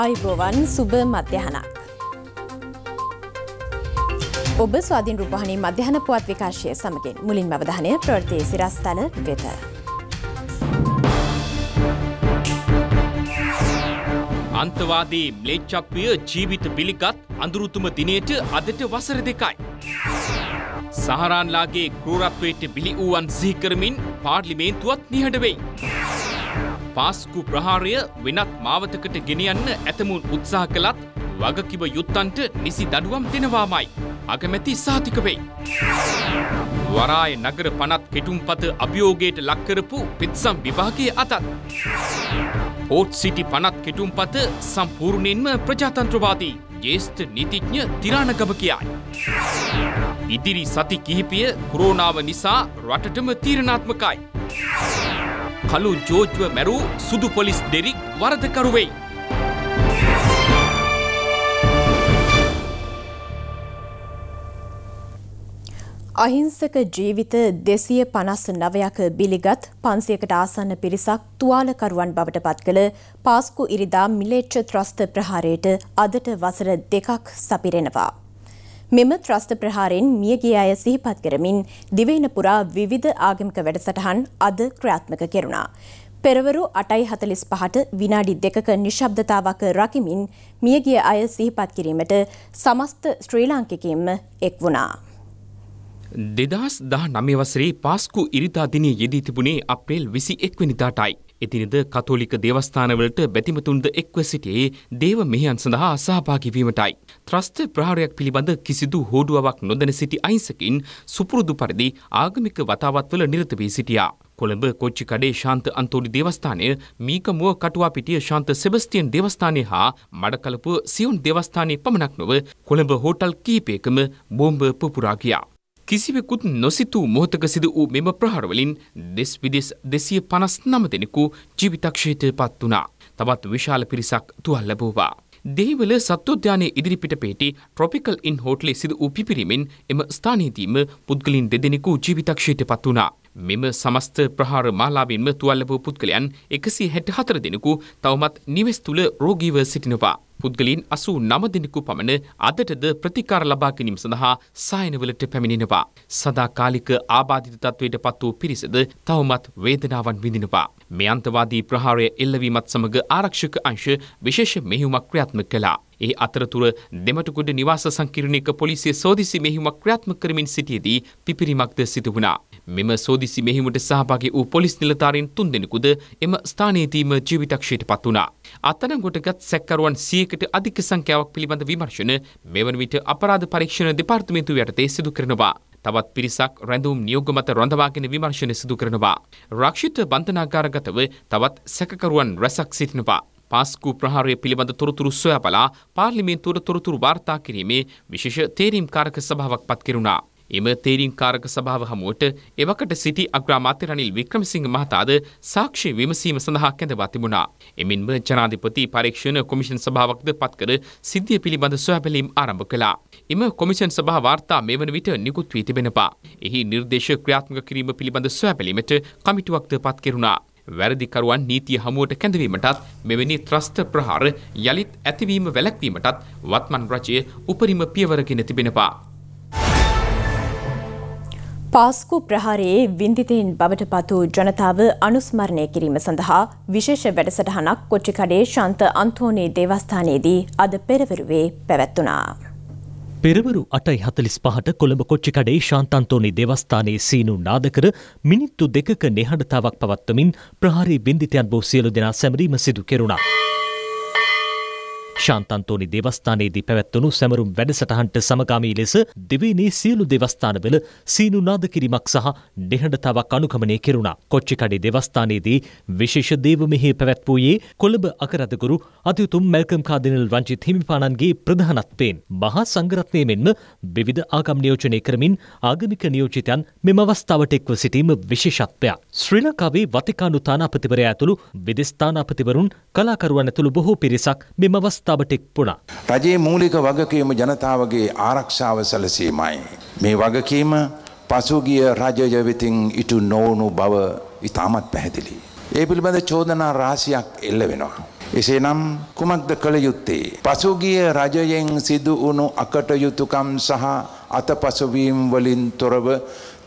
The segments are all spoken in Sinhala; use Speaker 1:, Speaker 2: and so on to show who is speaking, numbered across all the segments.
Speaker 1: ආයිබෝවන් සුභ මධ්‍යහනක්. ඔබ ස්වාධීන් රූපහණී මධ්‍යහන පුවත් විකාශය සමගින් මුලින් අවධානය ප්‍රවෘතිය සිරස්ථන වෙත.
Speaker 2: අන්තවාදී ම්ලේච්චක්විය ජීවිත පිළිගත් අඳුරුතුම දිනයට අදට වසර දෙකයි. සහරාන්ලාගේ කෘරත්වයට බිලි වූවන් සිහිකරමින් පාර්ලිමේන්තුවත් නිහඬවෙයි. පාස්කු ප්‍රහාරය වෙනත් මාවතකට ගෙනියන්න ඇතමුන් උත්සාහ කළත් වගකිව යුත්තන්ට නිසි දඩුවම් දෙනවාමයි. අගමැති සාතික වෙයි. වරාය නගර පනත් කෙටුම්පත අභියෝගයට ලක්කරපු පිත්සම් විභාගයේ අතත්. පෝට් සිටි පනත් කෙටුම්පත සම්පූර්ණයෙන්ම ප්‍රජාතන්ත්‍රවාදී ජේෂ්ඨ නීතිඥ තිරාණගම කියයි. ඉදිරි සති කිහිපය කොරෝනාව නිසා රටටම තීරණාත්මකයි. කළු ජෝජ්ව මැරූ සුදු පොලිස් දෙරික් වරදකරුවෙයි.
Speaker 1: අහිංසක ජීවිත දෙසිය පනස් නවයක බිලිගත් පන්සියකට ආසන්න පිරිසක් තුවාලකරුවන් බවට පත් කළ පාස්කු ඉරිදා මිලේච්ච ත්‍රස්ත ප්‍රහාරයට අදට වසර දෙකක් සපිරෙනවා. මෙම ත්‍රස්ත ප්‍රහාරයෙන් මියගිය අය සිහිපත් කරමින් දිවයින පුරා විවිධ ආගමික වැඩසටහන් අද ක්‍රියාත්මක කෙරුණා. පෙරවරු 8:45ට විනාඩි දෙකක නිශ්ශබ්දතාවක රකිමින් මියගිය අය සිහිපත් කිරීමට සමස්ත ශ්‍රී ලාංකිකයින්ම එක් වුණා.
Speaker 2: දෙදස් දහ නමවසරේ පාස්කු ඉරිතා දිනය යෙදී තිබුණේ අප්‍රේල් විසි එක්වනිදාටයි. එදිනෙද කතෝලික දේවස්ථානවලට බැතිමතුන්ද එක්ව සිටියේ දේව මෙහෙයන් සඳහා සහභාගිවීමටයි. ත්‍රස්ත ප්‍රහාරයක් පිළිබඳ කිසිදු හෝඩුවාවක් නොදැන සිටි අයින්සකින් සුපුරුදු පරිදි ආගමික වතාවත්වල නිරත වී සිටියා. කොළඹ කොච්චි කඩේ ශාන්ත අන්තෝනි දේවස්ථානය මීකමුව කටුවාපිටිය ශාන්ත සෙබස්තියන් දේවස්ථානය හා මඩකලපුව සියුන් දේවස්ථානය පමණක් නොව කොළඹ හෝටල් කීපයකම බෝම්භ පුපුරා ගියා. කිසිවෙකුත් නොසිතූ මොහොතක සිදු වූ මෙම ප්‍රහරවලින් දෙස් විදෙස් දෙසිය පනස් නම දෙනෙකු ජීවිතක්ෂේතය පත් වනා. තවත් විශාල පිරිසක් තුවල් ලැබෝවා. දෙහිවල සත්වෝද්‍යානය ඉදිරිපිට පේටි ට්‍රොපිකල් ඉන් හෝටලේ සිදු වූ පිපිරීමෙන් එම ස්ථානීතීම පුද්ගලින් දෙදෙනෙකු ජීවිතක්ෂයට පත් වනා. මෙම සමස්ත ප්‍රහාර මාලාවෙන්ම තුවල් ලැබූ පුද්ගලයන් 164 දෙනෙකු තවමත් නිවෙස් තුල රෝගීව සිටිනවා. පුද්ගලයන් 89 දෙනෙකු පමණ අදටද ප්‍රතිකාර ලබා ගැනීම සඳහා සායනවලට පැමිණෙනවා. සදාකාලික ආබාධිත තත්වයට පත් වූ පිරිසද තවමත් වේදනාවන් විඳිනවා. මේ අන්තවාදී ප්‍රහාරය එල්ලවීමත් සමග ආරක්ෂක අංශ විශේෂ මෙහෙයුමක් ක්‍රියාත්මක කළා. ඒ අතරතුර දෙමටකුඩ නිවාස සංකීර්ණයක පොලිසිය සෝදිසි මෙහිමක් ක්‍රියාත්මක කරමින් සිටියේදී පිපිරීමක්ද සිදු වුණා. මෙම සෝදිසි මෙහිමට සහභාගී වූ පොලිස් නිලධාරීන් තුන්දෙනෙකුද එම ස්ථානයේදීම ජීවිතක්ෂයට පත් වුණා. අත්අඩංගුවටගත් සැකකරුවන් 100කට අධික සංඛ්‍යාවක් පිළිබඳ විමර්ශන මෙවන විට අපරාධ පරීක්ෂණ දෙපාර්තමේන්තුව යටතේ සිදු කරනවා. තවත් පිරිසක් රැඳවුම් නියෝග මත රඳවාගෙන විමර්ශන සිදු කරනවා. රක්ෂිත බන්ධනාගාරගතව තවත් සැකකරුවන් රැසක් සිටිනවා. පාස්කු ප්‍රහාරය පිළිබඳ තොරතුරු සොයාබලා පාර්ලිමේන්තුවට තොරතුරු වාර්තා කිරීමේ විශේෂ තේරීම්කාරක සභාවක් පත් කෙරුණා. එම තේරීම්කාරක සභාව හමුවට එවකට සිටි අග්‍රාමාත්‍ය රනිල් වික්‍රමසිංහ මහතාද සාක්ෂි විමසීම සඳහා කැඳවා තිබුණා. එමින්ම ජනාධිපති පරීක්ෂණ කොමිෂන් සභාවක්ද පත්කර සිද්ධිය පිළිබඳ සොයාබැලීම් ආරම්භ කළා. එම කොමිෂන් සභා වාර්තා මේ වන විට නිකුත් වී තිබෙනවා. එහි නිර්දේශ ක්‍රියාත්මක කිරීම පිළිබඳ සොයාබැලීමට කමිටුවක්ද පත් කෙරුණා. වැරදිකරුවන් නීතිය හමුවට කැඳවීමටත් මෙවැනි ත්‍රස්ත ප්‍රහාර යළිත් ඇතිවීම වැළැක්වීමටත් වත්මන් රජය උපරිම පියවරගෙන තිබෙනවා.
Speaker 1: පාස්කු ප්‍රහාරයේ වින්දිතයින් බවට පතු ජනතාව අනුස්මරණය කිරීම සඳහා විශේෂ වැඩසටහනක් කොච්චිකඩේ ශන්ත අන්තෝනී දේවස්ථානයේදී අද පෙරවරුවේ පැවැත්වනා.
Speaker 3: පෙරවරු අටයි හතලිස් පහට කොළඹ කොච්චිකඩේ ශාන්තන්තෝනි දෙවස්ථානයේ සීනු නාදකර මිනිත්තු දෙකක නෙහඬතාවක් පවත්වමින් ප්‍රහාරී බින්දිතයන් බෝ සියලු දෙනා සැමරීම සිදු කෙරුණා. ශාන්තන්තෝනි දෙවස්ථානයේදී පැවැත්වනු සැමරුම් වැඩසටහන්ට සමගාමී ලෙස දෙවේනේ සියලු දෙවස්ථානවල සීනු නාදකිරීමක් සහ දෙහඬතාවක් අනුගමනය කෙරුණා. කොච්චිකඩේ දෙවස්ථානයේදී විශේෂ දේව මෙහි පැවැත්වූයේ කොළඹ අකරතගුරු අතිඋතුම් මැල්කම් කාදිනල් රංජිත් හිමිපාණන්ගේ ප්‍රධානත්වයෙන් මහා සංගරත්නය මෙන්ම විවිධ ආගම් නියෝජනය කරමින් ආගමික නියෝජිතයන් මෙම අවස්ථාවට එක්ව සිටීම විශේෂත්වයක්. ශ්‍රී ලංකාවේ වතිකානු තානාපතිවරයා ඇතුළු විදෙස් තානාපතිවරුන් කලාකරුවන් ඇතුළු බොහෝ පිරිසක් මෙම අවස්ථාව ජනතාවට එක්පුුණා.
Speaker 4: රජයේ මූලික වගකීම ජනතාවගේ ආරක්ෂාව සැලසීමයි. මේ වගකීම පසුගිය රජය වෙතින් ඉටු නොවනු බව ඉතාමත් පැහැදිලි. ඒ පිළිබඳ චෝදනා රාසියක් එල්ල වෙනවා. එසේනම් කුමක්ද කළ යුත්තේ. පසුගිය රජයෙන් සිදු වුණු අකටයුතුකම් සහ අතපසුවීම් වලින් තොරව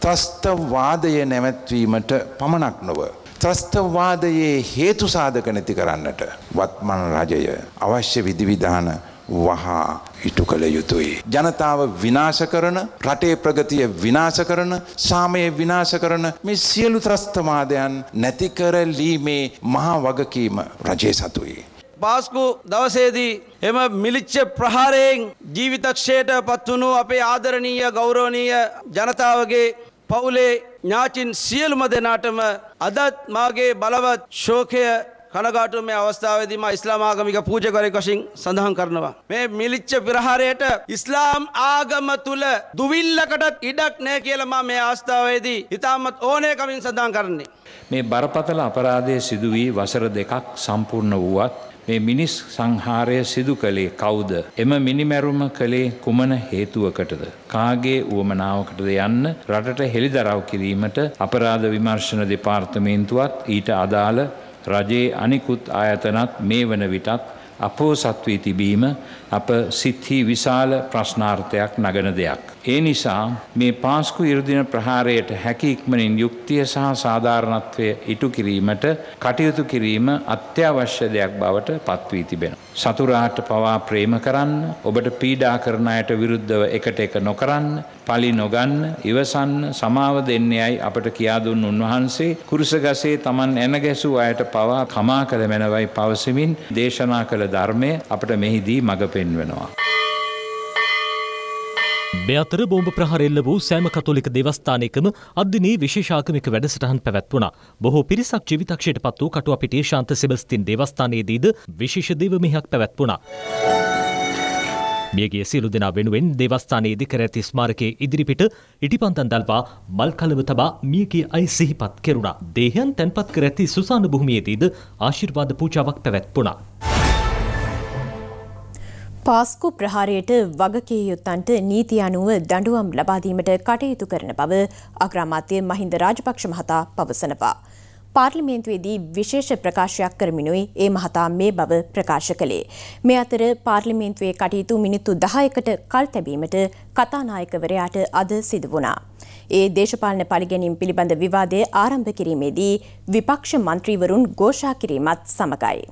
Speaker 4: ත්‍රස්තවාදය නැවැත්වීමට පමණක් නොව. ත්‍රස්තවාදයේ හේතු සාධක නැති කරන්නට වත්මන් රජය අවශ්‍ය විධිවිධාන වහා ඉටු කළ යුතුයි. ජනතාව විනාශ කරන රටේ ප්‍රගතිය විනාශ කරන සාමය විනාශ කරන මේ සියලු ත්‍රස්තවාදයන් නැතිකරලීමේ මහා වගකීම රජය සතුයි. පාස්කු දවසේදී එම මිලිච්ච ප්‍රහාරයෙන් ජීවිතක්ෂයට පත්වුණු අපේ ආදරණීය ගෞරෝණීය ජනතාවගේ පවුලේ ඥාචින් සියලුම දෙනාටම අදත් මාගේ බලවත් ශෝකය කනගාටු මේ අවස්ථාවේදීම ඉස්ලාමාගමික පූජකරෙක් වශයෙන් සඳහන් කරනවා. මේ මිලිච්ච ප්‍රහාරයට ඉස්ලාම් ආගම තුල දුවිල්ලකටත් ඉඩක් නැහැ කියලා මම මේ අවස්ථාවේදී ඉතාමත් ඕනෑකමින් සඳහන් කරන්නේ.
Speaker 2: මේ බරපතල අපරාධය සිදු වී වසර දෙකක් සම්පූර්ණ වුවත් මේ මිනිස් සංහාරය සිදු කළේ කවුද? එම මිනිමැරුම කළේ කුමන හේතුවකටද? කාගේ උවමනාවකටද යන්න රටට හෙළිදරව් කිරීමට අපරාධ විමර්ශන දෙපාර්තමේන්තුවත් ඊට අදාළ රජයේ අනිකුත් ආයතනත් මේ වන විටත් අපෝසත් වී තිබීම අප සිත්හි විශාල ප්‍රශ්නාර්ථයක් නගන දෙයක්. ඒ නිසා මේ පාස්කු ඉරුදින ප්‍රහාරයට හැකි ඉක්මනින් යුක්තිය සහ සාධාරණත්වය ඉටු කිරීමට කටයුතු කිරීම අත්‍යවශ්‍ය දෙයක් බවට පත්වී තිබෙන. සතුරාට පවා ප්‍රේම කරන්න, ඔබට පීඩා කරන අයට විරුද්ධව එකට එක නොකරන්න, පලි නොගන්න ඉවසන්න සමාව දෙන්නේයයි අපට කියා දුන් උන්වහන්සේ කුරුසගසේ Taman එන ගැසූ අයට පවා කමා කළ
Speaker 3: මැනවයි පවසමින් දේශනා කළ ධර්මය අපට මෙහිදී මඟ පෙන්වනවා. මේ අතර බෝම්බ ප්‍රහාරෙල්ල වූ සෑම කතෝලික දෙවස්ථානයකම අධ්‍යනී විශේෂාගමික වැඩසටහන් පැවැත්වුණා. බොහෝ පිරිසක් ජීවිතක්ෂයට පත් වූ කටුව පිටේ ශාන්ත සෙබස්තින් දෙවස්ථානයේදීද විශේෂ දේව මෙහයක් පැවැත්වුණා. මියගේ සියලු දෙනා වෙනුවෙන් දේවස්ථානයේ ඉදිකර ඇති ස්මාරකයේ ඉදිරිපිට ඉටිපන්තන් දල්වා මල් කලව තබා මියගේ අය සිහිපත් කෙරුණා. දේහයන් තැන්පත් කර ඇති සුසාන භූමියේදීද ආශිර්වාද පූජාවක් පැවැත්වුණා.
Speaker 1: පාස්කු ප්‍රහාරයට වගකිය යුත්තන්ට නීති අනුව දඬුවම් ලබාදීමට කටයුතු කරන බව අග්‍රාමාත්‍ය මහින්ද රාජපක්ෂ මහතා පවසනවා. පාර්ලිමේන්තුවේදී විශේෂ ප්‍රකාශයක් කරමිනුයි ඒ මහතා මේ බව ප්‍රකාශ කළේ. මේ අතර පාර්ලිමේන්තුවේ කටයුතු මිනිත්තු දහයකට කල් තැබීමට කතානායකවරයාට අද සිදු වුණා. ඒ දේශපාලන පරිගැනීම් පිළිබඳ විවාදය ආරම්භ කිරීමේදී විපක්ෂ මන්ත්‍රීවරුන් ഘോഷා කිරීමත් සමගයි.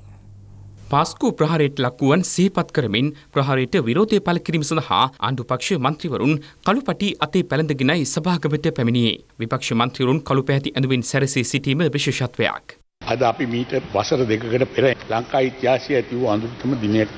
Speaker 2: පාස්කු ප්‍රහාරයට ලක්වුවන් සේපත් කරමින් ප්‍රහාරයට විරෝධය පල කිරීම සඳහා ආණ්ඩුපක්ෂ මන්ත්‍රීවරුන් කළුපටි අතේ පැළඳගෙනයි සභාගමට පැමිණියේ. විපක්ෂ මන්ත්‍රීවරුන් කළු පැහැති ඇඳුවෙන් සැරසී සිටීම විශේෂත්වයක්.
Speaker 5: අද අපි මීට වසර දෙකකට පෙර ලංකා ඉතිහාසයේ ඇති වූ අඳුරතම දිනයක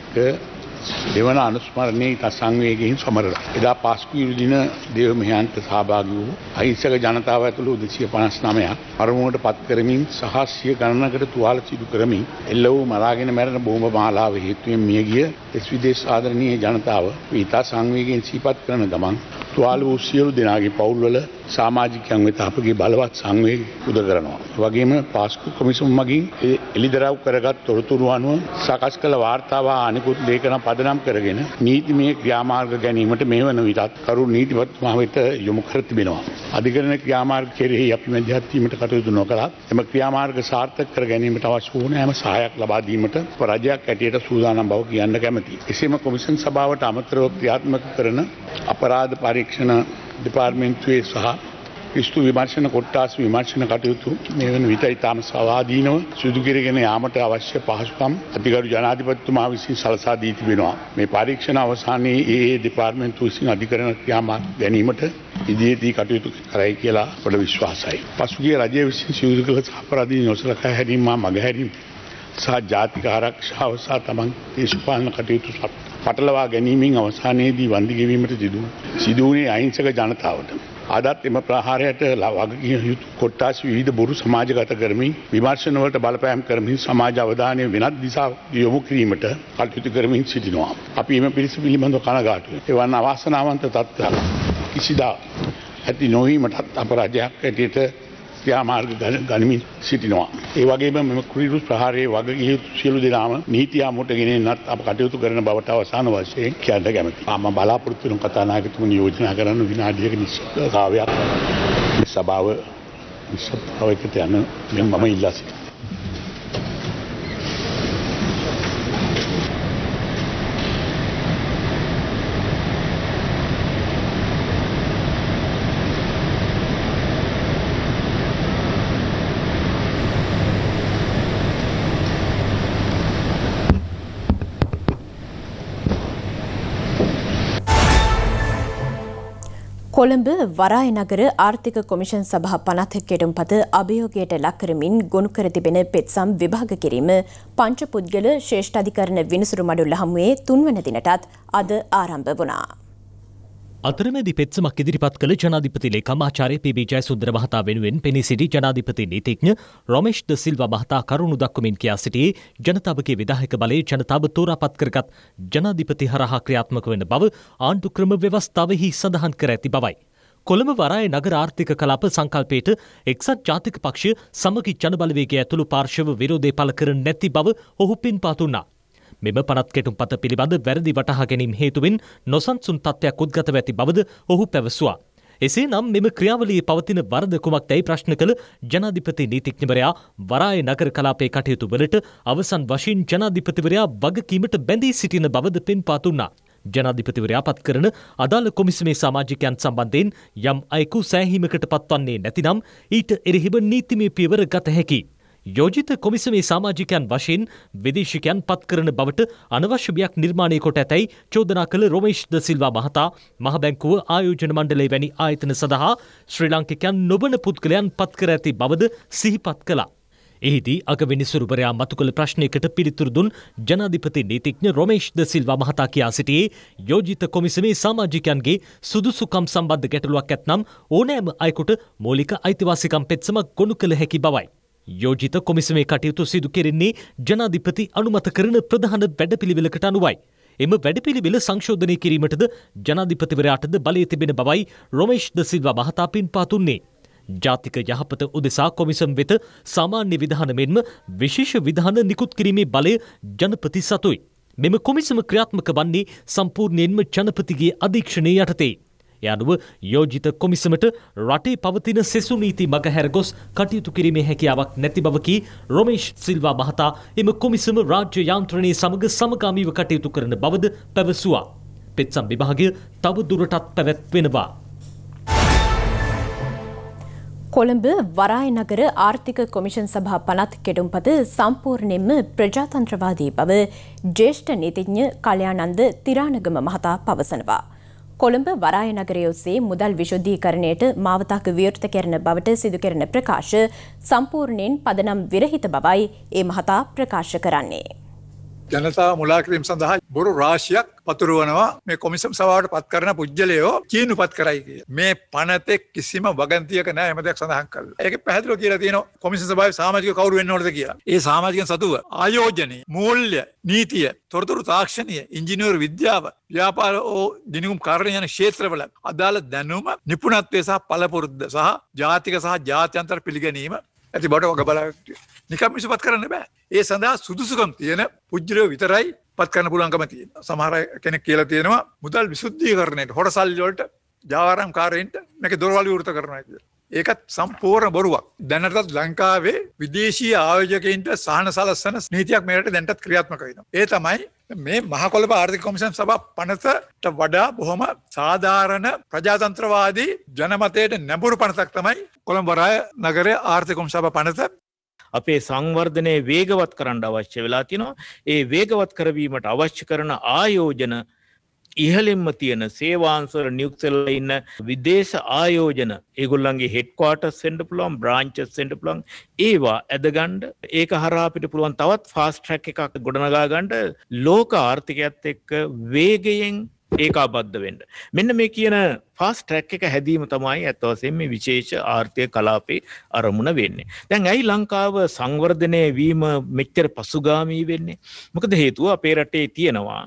Speaker 5: දෙවන අනුස්මරණය ඉතා සංවේගයෙන් සමරලා. එදා පාස්කු දින දේව මෙහන්ත සහභාගී වූ අහිංසක ජනතාව ඇතුළු දෙසිය පනස් නමයක් අරමුණට පත් කරමින් සහස්ය ගණනකට තුවාල සිදු කරමින් එල්ල වූ මරාගෙන මැරෙන බෝම මාලාව හේතුවෙන් මිය ගිය එස් විදේශ ආදරණීය ජනතාව ඉතා සංවේගයෙන් සීපත් කරන ගමන් තුවාල වූ සියලු දෙනාගේ පවුල්වල සාමාජිකයන් වෙත අපගේ බලවත් සංවේ උද කරනවා. වගේම පාස්කු කොමිසුම් මගින් ඒ එලිදරව් කරගත් තොරතුරු අනුව සකස් කළ වාර්තාවා අනිකුත් දේකන පදනම් කරගෙන නීතිමය ක්‍රියාමාර්ග ගැනීමට මේ වන විටත් කරු නීතිපත් මහවෙත යොමු කර තිබෙනවා. අධිකරණ ක්‍රියාමාර්ග කෙරෙහි අපි මැදිහත්වීමට කටයුතු නොකළත් එම ක්‍රියාමාර්ග සාර්ථක කර ගැනීමට අවශ්‍ය ඕනෑම සහයක් ලබා දීමට රජයක් ඇටියට සූදානම් බව කියන්න කැමතියි. එසේම කොමිෂන් සභාවට අමතරව ක්‍රියාත්මක කරන අපරාධ පරීක්ෂණ දෙපාර්මෙන්න්තුවේ සහ ස්තු විමර්ශන කොට්ටාස් විමර්ශන කටයුතු මේ වන විට ඉතාම සවාදීනව සිදුකිරගෙන යාමට අවශ්‍ය පහසුකම් අතිකරු ජනාධිපත්තුමා විසින් සලසා දී තිබෙනවා. මේ පරීක්ෂණ අවසානයේ ඒ දෙපාර්මෙන්න්තු විසින් අධිකරන ක්‍රියාමාත් ගැනීමට ඉදියේදී කටයුතු කරයි කියලා පොළ විශ්වාසයි. පසුගේ රජය විසින් සිදුකළ සහපරාදී නොසලකා හැරීමමා මගහැරීම සහ ජාතික ආරක්ෂාව සහ තමන් දේශපාලන කටයුතු පටලවා ගැනීමෙන් අවසානයේදී වන්දිගැවීමට සිදු සිදුවනේ අහිංසක ජනතාවට. අදත් එම ප්‍රහාරයට වගකිය යුතු කොට්ටාස් විවිධ බොරු සමාජගත කරමින් විමර්ශනවලට බලපෑම් කරමින් සමාජ අවධානය වෙනත් දිසා යොමු කිරීමට කටයුතු කරමින් සිටිනවා. අපි එම පිරිස පිළිබඳව කනගාටුව. එවන් අවාසනාවන්ත තත්ත්වයක් කිසිදා ඇති නොවීමටත් අපරාජයක් ඇටියට ක්‍රියාමාර්ග ගනිමින් සිටිනවා. ඒ වගේම මෙම කුරිරු ප්‍රහාරයේ වගකීම් සියලු දෙනාම නීති ආමුවට ගෙනෙන්නත් අප කටයුතු කරන බවට අවසාන වශයෙන් කියන්න කැමතියි. මම බලාපොරොත්තු වෙන කතානායකතුමනි යෝජනා කරන විනාඩියක නිශ්චිත කාවයක් සභාව නිශ්චිතව එකට යන මම ඉල්ලා සිටිනවා.
Speaker 1: කොළඹ වරාය නගර ආර්ථික කොමිෂන් සභහ පනත් කෙටුම්පත අභියෝගයට ලක්කරමින් ගොුණු කර තිබෙන පෙත්සම් විභාග කිරීම පංච පුද්ගල ශේෂ්ඨධිකරණ විනිසුරු මඩුල්ල හමුවේ තුන්වන දිනටත් අද ආරම්භ වනාා.
Speaker 3: අතරමැදි පෙත්සමක් ඉදිරිපත් කළ ජනාධිපති ලේකමාචාර්ය පී.බී. ජයසුන්දර මහතා වෙනුවෙන් පෙනී සිටි ජනාධිපති නීතිඥ රොමේෂ් ද සිල්වා මහතා කරුණු දක්වමින් කියා සිටියේ ජනතාවගේ විධායක බලය ජනතාව තෝරාපත් කරගත් ජනාධිපති හරහා ක්‍රියාත්මක වන බව ආණ්ඩු ක්‍රම ව්‍යවස්ථාවෙහි සඳහන් කර ඇති බවයි. කොළඹ වරාය නගර ආර්ථික කලාප සංකල්පයට එක්සත් ජාතික පක්ෂ සමගි ජනබලවේගේ ඇතුළු පාර්ශව විරෝධය පළ කර නැති බව ඔහු පින් පාතුන්නා. මෙම පනත් කෙටුම් පත පිළිබඳ වැරදි වටහා ගැනීම් හේතුවෙන් නොසන්සුන් තත්ත්වයක් උද්ගත ඇති බවද ඔහු පැවසවා. එසේනම් මෙම ක්‍රියාවලියේ පවතින වරද කුමක් දැයි ප්‍රශ්න කළ ජනාධිපති නීතිඥවරයා වරාය නගර කලාපේ කටයුතු වලට අවසන් වශයෙන් ජනාධිපතිවරයා වගකීමට බැඳී සිටින බවද පෙන්පා දුන්නා. ජනාධිපතිවරයා පත් කරන අදාළ කොමිසමේ සමාජිකයන් සම්බන්ධයෙන් යම් අයෙකු සෑහීමකට පත්වන්නේ නැතිනම් ඊට එරෙහිව නීතිමය පියවර ගත හැකි. යෝජිත කොමිසමේ සාමාජිකයන් වශයෙන් විදේශිකයන් පත් කරන බවට අනවශ්‍ය බියක් නිර්මාණය කොට ඇතැයි චෝදනා කළ රොමේෂ් ද සිල්වා මහතා මහ බැංකුව ආයෝජන මණ්ඩලය වැනි ආයතන සඳහා ශ්‍රී ලාංකිකයන් නොබන පුද්ගලයන් පත් කර ඇති බවද සිහිපත් කළා. එහිදී අගවිනි සුරුවරයා මතු කළ ප්‍රශ්නයකට පිළිතුරු දුන් ජනාධිපති නීතිඥ රොමේෂ් ද සිල්වා මහතා කියා සිටියේ යෝජිත කොමිසමේ සමාජිකයන්ගේ සුදුසුකම් සම්බන්ධ ගැටලුවක් ඇත්නම් ඕනෑම අයෙකුට මූලික අයිතිවාසිකම් පෙත්සමක් ගොනු කළ හැකි බවයි. යෝජිත කොමිසමේ කටයුතු සිදු කෙරෙන්නේ ජනාධිපති අනුමත කරන ප්‍රධාන වැඩපිළිවෙලකට අනුවයි. එම වැඩපිළිවෙල සංශෝධනය කිරීමටද ජනාධිපතිවරයාටද බලය තිබෙන බවයි රොමේෂ් ද සිල්වා මහතා පින්පාතුන්නේ. ජාතික යහපත උදෙසා කොමිසම් වෙත සාමාන්‍ය විධාන මෙන්ම විශේෂ විධාන නිකුත් කිරීමේ බලය ජනපති සතුයි. මෙම කොමිසම ක්‍රියාත්මක වන්නේ සම්පූර්ණයෙන්ම ජනපතිගේ අධීක්ෂණය යටතේ. ඒ අනුව යෝජිත කොමිසමට රටේ පවතින සෙසු නීති මගහැර ගොස් කටයුතු කිරීමේ හැකියාවක් නැති බව කී රොමේෂ් සිල්වා මහතා එම කොමිසම රාජ්‍ය යාන්ත්‍රණය සමග සමගාමීව කටයුතු කරන බවද පැවසුවා. පෙත්සම් විභාගය තව දුරටත් පැවැත්වෙනවා.
Speaker 1: කොළඹ වරාය නගර ආර්ථික කොමිෂන් සභා පනත් කෙටුම්පද සම්පූර්ණයෙන්ම ප්‍රජාතන්ත්‍රවාදී බව ජේෂ්ඨ නීතිඥ කල්‍යානන්ද තිරාණගම මහතා පවසනවා. කොළඹ වරාය නගරය ඔස්සේ මුදල් විශුද්ධීකරණයට මාවතක් විවෘත කරන බවට සිදු කරන ප්‍රකාශ සම්පූර්ණයෙන් පදනම් විරහිත බවයි ඒ මහතා ප්‍රකාශ කරන්නේ.
Speaker 4: ජනතාව මුලා කිරීම සඳහා බොරු රාශියක් පතුරුවනවා මේ කොමිසම් සභාවට පත් කරන පුජ්‍යලයෝ චීනුපත් කරයි කිය. මේ පනතේ කිසිම වගන්තියක නෑ හැම දෙයක් සඳහන් කරලා. ඒක පැහැදිලිව කියලා තියෙනවා කොමිසම් සභාවේ සමාජික කවුරු වෙන්න ඕනද කියලා. ඒ සමාජිකයන් සතුව ආයෝජනය, මූල්‍ය, නීතිය, තොරතුරු තාක්ෂණය, ඉංජිනේරු විද්‍යාව, ව්‍යාපාර ඕ දිනුම් කාරණේ යන ක්ෂේත්‍රවල අදාළ දැනුම, නිපුණත්වය සහ පළපුරුද්ද සහ ජාතික සහ ජාත්‍යන්තර පිළිගැනීම ඇති බවට වග බලා නිකම්මිසු පත් කරන්න බෑ. ඒ සඳහා සුදුසුකම් තියෙන පුජ්‍යලයෝ විතරයි පත් කරන්න පුළුවන්කම තියෙන. සමහර කෙනෙක් කියලා තියෙනවා මුදල් විසුද්ධීකරණයට හොරසල්ලි වලට ජාවාරම් කාරයන්ට මේක දොරවල් විවෘත කරනවා කියලා. ඒකත් සම්පූර්ණ බොරුවක්. දැනටත් ලංකාවේ විදේශීය ආයෝජකයින්ට සහන සලස්සන නීතියක් මෙරට දැනටත් ක්‍රියාත්මක වෙනවා. ඒ තමයි මේ මහකොළඹ ආර්ථික කොමිෂන් සභා පනතට වඩා බොහොම සාධාරණ ප්‍රජාතන්ත්‍රවාදී ජනමතයට නැඹුරු පනතක් තමයි
Speaker 6: කොළඹ රාය නගරයේ ආර්ථික කොමිෂන් සභා පනත. අපේ සංවර්ධනය වේගවත් කරන්න අවශ්‍ය වෙලා තිනවා ඒ වේගවත් කරවීමට අවශ්‍ය කරන ආයෝජන ඉහලින්ම තියෙන සේවාන්සර නියුක්සෙල්ල ඉන්න විදේශ ආයෝජන ඒගොල්ලන්ගේ හෙඩ්වාට සෙන්ඩ පුලොම් බ්‍රාංච සෙන්ඩ පුලොන් ඒවා ඇදගණ්ඩ ඒක හරාපිට පුළුවන් තවත් ෆාස්ට්‍රැක් එකක් ගොඩනගාගණ්ඩ ලෝක ආර්ථිකයක්ත් එක්ක වේගයෙන් ඒකාබද්ධ වෙන්න. මෙන්න මේ කියන ෆාස් ට්‍රැක් එක හැදීම තමයි ඇත්තවසෙන් මේ විශේෂ ආර්ථය කලාපේ අරමුණ වෙන්නේ. දැන් ඇයි ලංකාව සංවර්ධනය වීම මෙච්චර පසුගාමී වෙන්නේ. මොකද හේතුව අපේ රටේ තියෙනවා.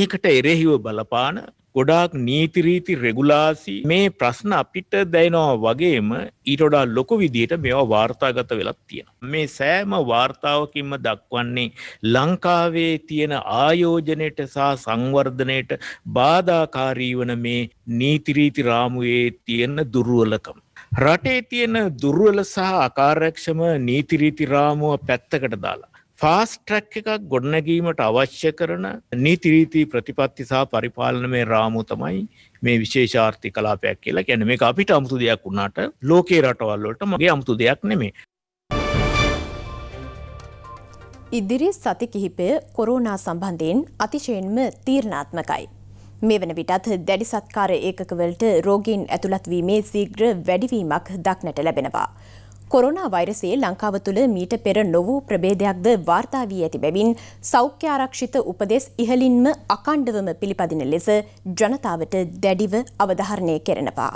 Speaker 6: ඒකට එරෙහිව බලපාන ගොඩාක් නීතිරීති රෙගුලාසි මේ ප්‍රශ්න අපිට දැයිනවා වගේම ඊටොඩා ලොකු විදියට මෙවා වාර්තාගත වෙලක් තියෙන. මේ සෑම වාර්තාවකින්ම දක්වන්නේ ලංකාවේ තියෙන ආයෝජනයට සහ සංවර්ධනයට බාධාකාරී වන මේ නීතිරීති රාමුවේ තියෙන දුර්ුවලකම. රටේ තියෙන දුර්ුවල සහ අකාරක්ෂම නීතිරීති රාමුව පැත්තකට දාලා. ෆාස් ට්‍රැක් එකක් ගොඩනැගීමට අවශ්‍ය කරන නීතිරීති ප්‍රතිපත්තිසා පරිපාලනමේ රාමු තමයි මේ විශේෂාර්ථි කලාපයක් කියලා ගැන මේ අපිට අමුතු දෙයක් වුණාට ලෝකේ රටවල්ලට මගේ අමුතු දෙයක් නෙමේ.
Speaker 1: ඉදිරි සති කිහිපය කොරුණා සම්බන්ධයෙන් අතිශයෙන්ම තීරණාත්මකයි. මේ වන විටත් දැඩි සත්කාර ඒකකවලට රෝගීන් ඇතුළත්වීමේ සීග්‍ර වැඩිවීමක් දක්නට ලැබෙනවා. කොරෝනා වෛරසයේ ලංකාව තුළ මීට පෙර නොවූ ප්‍රබේදයක්ද වාර්තා වී ඇති බැවින් සෞඛ්‍යාරක්ෂිත උපදෙස් ඉහලින්ම අකණ්ඩවම පිළිපදින ලෙස ජනතාවට දැඩිව අවධාරණය කෙරෙනවා.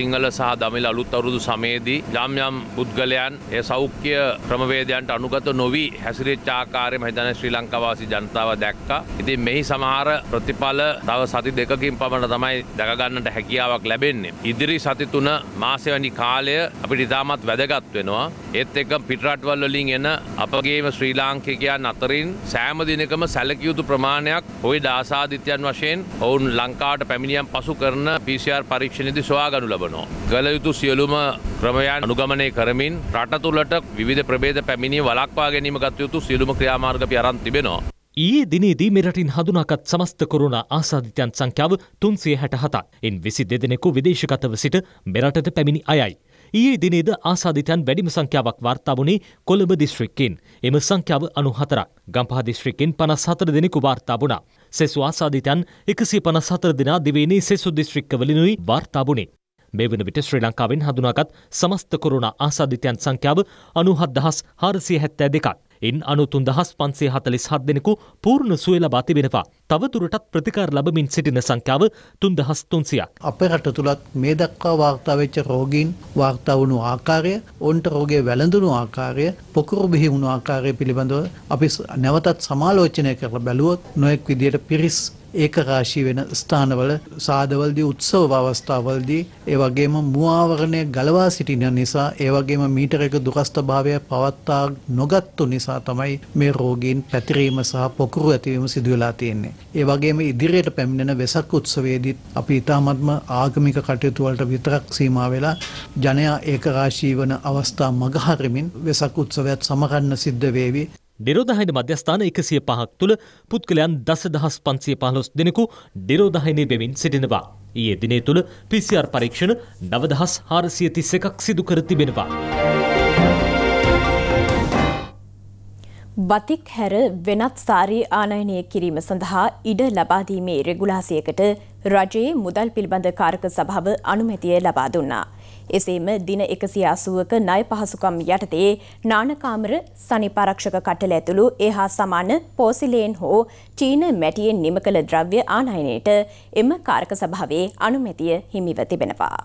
Speaker 2: සිංහල සහ දමිල අලුත් අවුරුදු සමයේදී යම් යම් පුද්ගලයන් ඒ සෞඛ්‍ය ක්‍රමවේදයන්ට අනුගත නොවී හැසිරෙච්ච ආකාරයම හිතන ශ්‍රී ලංකාවාසී ජනතාව දැක්කා. ඉතින් මෙහි සමහර ප්‍රතිඵල තව සති දෙකකින් පමණ තමයි දැක ගන්නට හැකියාවක් ලැබෙන්නේ. ඉදිරි සති තුන මාසෙ වැනි කාලය අපිට ඉතාමත් වැදගත් වෙනවා. ඒත් එක්ක පිටරටවල් වලින් එන අපගේම ශ්‍රී ලාංකිකයන් අතරින් සෑම දිනකම සැලකිය යුතු ප්‍රමාණයක් ඔය දාසාදිත්‍යයන් වශයෙන් ඔවුන් ලංකාවට පැමිණියන් පසු කරන PCR පරීක්ෂණයේදී සොයාගනු ලබනවා. යොදවනවා. ගල යුතු සියලුම ක්‍රමයන් අනුගමනය කරමින් රට තුළට විධ ප්‍රබේද පැමිණි වලක්වා ගැනීම ගතයුතු සියලුම ක්‍රියාමාර්ගපි අරන් තිබෙනවා.
Speaker 3: ඊයේ දිනේදී මෙරටින් හඳුනාගත් සමස්ත කොරුණ ආසාධිතයන් සංඛ්‍යාව තුන්සිය හැට හතා එන් විසි දෙදෙනෙකු විදේශගතව සිට මෙරටට පැමිණි අයයි. ඊයේ දිනේද ආසාධිතයන් වැඩිම සංඛ්‍යාවක් වාර්තාාවනේ කොළඹ දිස්ශ්‍රික්කෙන් එම සංඛ්‍යාව අනු හතරක් ගම්පා දිස්ශ්‍රිකෙන් පනස් හතර දෙනෙකු වාර්තාාවුණා. සෙසු ආසාධිතයන් එකසි පනස් හතර දෙනා දිවේනේ සෙසු දිස්ශ්‍රික්කවලිනුයි වාර්තාාවුණේ. මේ වන විට ශ්‍රී ලංකාවෙන් හඳුනාගත් සමස්ත කොරුණ ආසාධිතයන් සංඛ්‍යාව අනුහත් දහස් හාරසිය හැත්තෑ දෙකක්. ඉන් අනුතුන් දහස් පන්සේ හතලිස් හත් දෙනෙකු පූර්ණ සුවය ලබා තිබෙනවා. තවදුරටත් ප්‍රතිකාර ලබමින් සිටින සංඛ්‍යාව තුන් දහස් තුන්සියක්. අපේ රට තුළත් මේ දක්වා වාර්තාවෙච්ච රෝගීන් වාර්තාවුණු ආකාරය ඔන්ට රෝගේ වැළඳුණු ආකාරය පොකුරු බිහි වුණු ආකාරය පිළිබඳව අපි නැවතත් සමාලෝචනය කරලා බැලුවොත් නොයෙක් විදියට පිරිස් ඒකරාශී වෙන ස්ථානවල සාදවලදී උත්සව අවස්ථාවලදී ඒ වගේම මුවාවරණය ගලවා සිටින නිසා ඒ වගේම මීටර එක දුරස්ථභාවය පවත්වා නොගත්තු නිසා තමයි මේ රෝගීන් පැතිරීම සහ පොකුරු ඇතිවීම සිදු වෙලා තියෙන්නේ. ඒ වගේම ඉදිරියට පැමිණෙන වෙසක් උත්සවයේදී අපි ඊ타මත්ම ආගමික කටයුතු වලට විතරක් සීමා වෙලා ජනයා ඒකරාශී වන අවස්ථා මගහරමින් වෙසක් උත්සවයත් සමරන්න සිද්ධ වේවි. ඩිරෝධහින මධ්‍යස්ථාන එකසිය පහක් තුළ පුද්ගලයන් දස දහස් පන්සිය පහලොස් දෙනෙකු ඩිරෝධහිනය බෙමින් සිටිනවා. ඒ දිනේ තුළ පිසිR පරීක්ෂණ නවදහස් හාරසිය තිස්ස එකක් සිදු කර තිබෙනවා.
Speaker 1: බතික් හැර වෙනත් සාරී ආනයනය කිරීම සඳහා ඉඩ ලබාදීමේ රෙගුලාසියකට රජයේ මුදල් පිළිබඳ කාරක සභාව අනුමැතිය ලබා දුන්නා. එසේම දින එකසිය අසුවක ණය පහසුකම් යටතේ නානකාමර සනිපරක්ෂක කටල ඇතුළු එහා සමාන පෝසිලේන් හෝ චීන මැටියෙන් නිම කළ ද්‍රව්‍ය ආනයනයට එම කාර්ක සභාවේ අනුමැතිය හිමිව තිබෙනවා.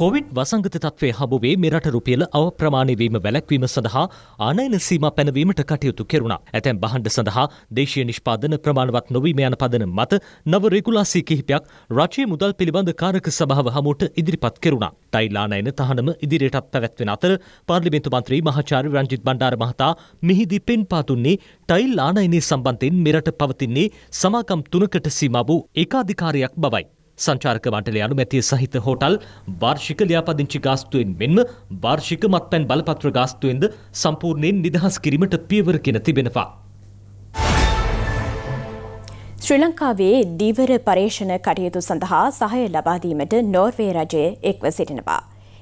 Speaker 3: කොවිඩ් වසංගත තත්වය හබුවේ මෙරට රුපියල අව ප්‍රමාණයවීම වැලැක්වීම සඳහා ආනයන සීම පැනවීමට කටයුතු කෙරුණා. ඇතැම් බහන්ඩ සඳහා දේශය නිෂ්පාදන ප්‍රමාණවත් නොවීම යන පදන මත නව රෙකුලාසී කිහිපයක් රජයේ මුදල් පිළිබඳ කාරක සභාව හමුවට ඉදිරිපත් කෙරුණා. තයිලානයන තහනම ඉදිරියටත් පැවැත්වෙන අතර පාර්ලිමේන්තු මන්ත්‍රී මහාචාර්ය රංජිත් බණ්ඩාර මහතා මෙහිදී පෙන්පා දුන්නේ ටයිල් ආනයනය සම්බන්ධයෙන් මෙරට පවතින්නේ සමාකම් තුනකට සීමා වූ ඒකාධිකාරයක් බවයි. සංචාරක මණ්ඩලය අනුමැතිය සහිත හෝටල් වාර්ෂික ලියාපදිංචි ගාස්තුවෙන් මෙන්ම වාර්ෂික මත්පැන් බලපත්‍ර ගාස්තුවෙන්ද සම්පූර්ණයෙන් නිදහස් කිරීමට පියවරගෙන තිබෙනවා.
Speaker 1: ශ්‍රී ලංකාවේ දීවර පර්යේෂණ කටයුතු සඳහා සහය ලබාදීමට නෝර්වේ රජය එක්ව සිටිනවා.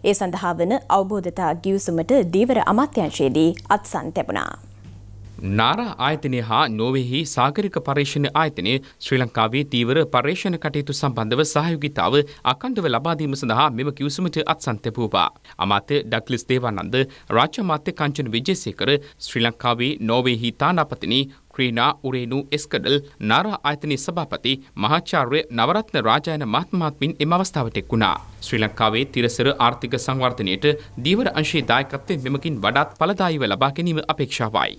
Speaker 1: ඒ සඳහා වන අවබෝධතා ගිවිසුමට දීවර අමාත්‍යංශයේදී අත්සන් තැබුණා.
Speaker 2: නාරා ආයතනය හා නොවෙහි සාගරික පර්ේෂණ ආයතනය ශ්‍රී ලංකාවේ තීවර පර්ේෂණ කටයුතු සම්බන්ධව සහයුගිතාව අකණ්ඩව ලබාදීම සඳහා මෙම කිවිසුමට අත්සන්තැපූවා. අමාත්‍ය ඩක්ලිස් දේවානන්ද රාජ්‍යමාත්‍ය කංචන විජයසේකර ශ්‍රී ලංකාවේ නොවේහි තානාපතිනි ක්‍රීනා උරේනු එස්කඩල් නාරා ආයතනයේ සභාපති මහාචාර්ය නවරත්න රාජායන මහත්මාත්මින් එම අවස්ථාවට එක් වුණා. ශ්‍රී ලංකාවේ තිරසර ආර්ථික සංවර්ධනයට දීවර අංශයේ දායකත්වයෙන් මෙමකින් වඩාත් ඵලදායීව ලබා ගැනීම අපේක්ෂාවයි.